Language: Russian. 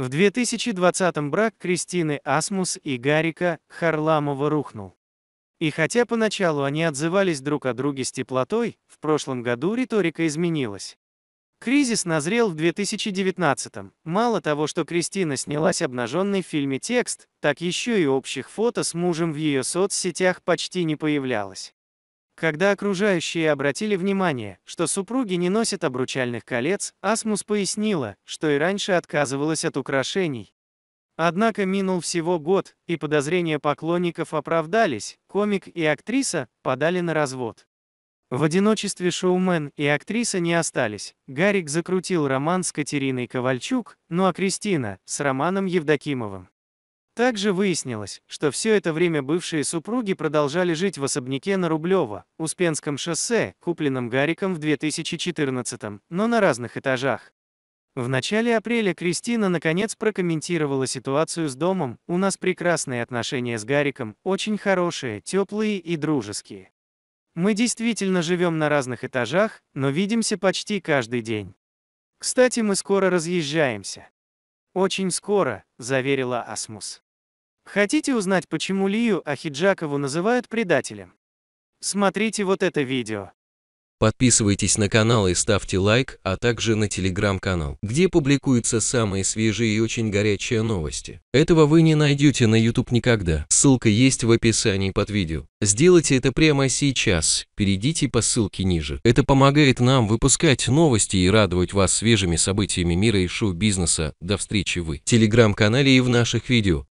В 2020 м брак Кристины Асмус и Гарика Харламова рухнул. И хотя поначалу они отзывались друг о друге с теплотой, в прошлом году риторика изменилась. Кризис назрел в 2019-м. Мало того, что Кристина снялась обнаженной в фильме «Текст», так еще и общих фото с мужем в ее соцсетях почти не появлялось. Когда окружающие обратили внимание, что супруги не носят обручальных колец, Асмус пояснила, что и раньше отказывалась от украшений. Однако минул всего год, и подозрения поклонников оправдались, комик и актриса подали на развод. В одиночестве шоумен и актриса не остались. Гарик закрутил роман с Катериной Ковальчук, ну а Кристина — с Романом Евдокимовым. Также выяснилось, что все это время бывшие супруги продолжали жить в особняке на Рублево, Успенском шоссе, купленном Гариком в 2014 но на разных этажах. В начале апреля Кристина наконец прокомментировала ситуацию с домом, у нас прекрасные отношения с Гариком, очень хорошие, теплые и дружеские. Мы действительно живем на разных этажах, но видимся почти каждый день. Кстати, мы скоро разъезжаемся. Очень скоро, заверила Асмус. Хотите узнать, почему Лию Ахиджакову называют предателем? Смотрите вот это видео. Подписывайтесь на канал и ставьте лайк, а также на телеграм-канал, где публикуются самые свежие и очень горячие новости. Этого вы не найдете на YouTube никогда, ссылка есть в описании под видео. Сделайте это прямо сейчас, перейдите по ссылке ниже. Это помогает нам выпускать новости и радовать вас свежими событиями мира и шоу-бизнеса. До встречи вы в телеграм-канале и в наших видео.